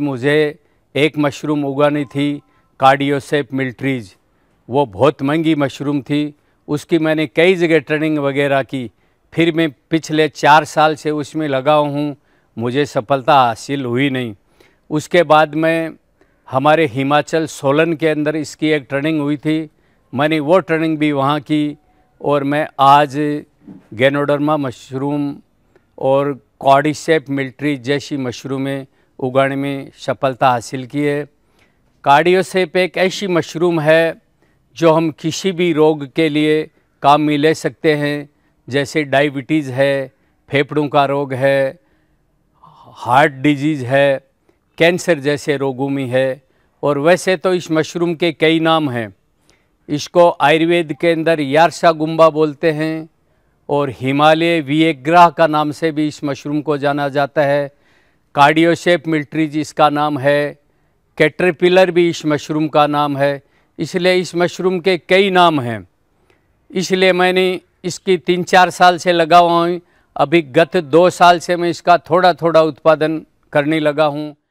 मुझे एक मशरूम उगानी थी कार्डियोसेप मिल्ट्रीज वो बहुत महंगी मशरूम थी उसकी मैंने कई जगह ट्रेनिंग वगैरह की फिर मैं पिछले चार साल से उसमें लगा हूँ मुझे सफलता हासिल हुई नहीं उसके बाद में हमारे हिमाचल सोलन के अंदर इसकी एक ट्रेनिंग हुई थी मैंने वो ट्रेनिंग भी वहाँ की और मैं आज गेनोडर्मा मशरूम और कॉडिसेप मिल्ट्री जैसी मशरूमें उगाने में सफलता हासिल की है कार्डियोसेप एक ऐसी मशरूम है जो हम किसी भी रोग के लिए काम में ले सकते हैं जैसे डायबिटीज़ है फेफड़ों का रोग है हार्ट डिजीज़ है कैंसर जैसे रोगों में है और वैसे तो इस मशरूम के कई नाम हैं इसको आयुर्वेद के अंदर यारसा गुम्बा बोलते हैं और हिमालय विएग्राह का नाम से भी इस मशरूम को जाना जाता है कार्डियोशेप मिल्ट्रीज इसका नाम है कैटरपिलर भी इस मशरूम का नाम है इसलिए इस मशरूम के कई नाम हैं इसलिए मैंने इसकी तीन चार साल से लगा हुआ हूँ अभी गत दो साल से मैं इसका थोड़ा थोड़ा उत्पादन करने लगा हूँ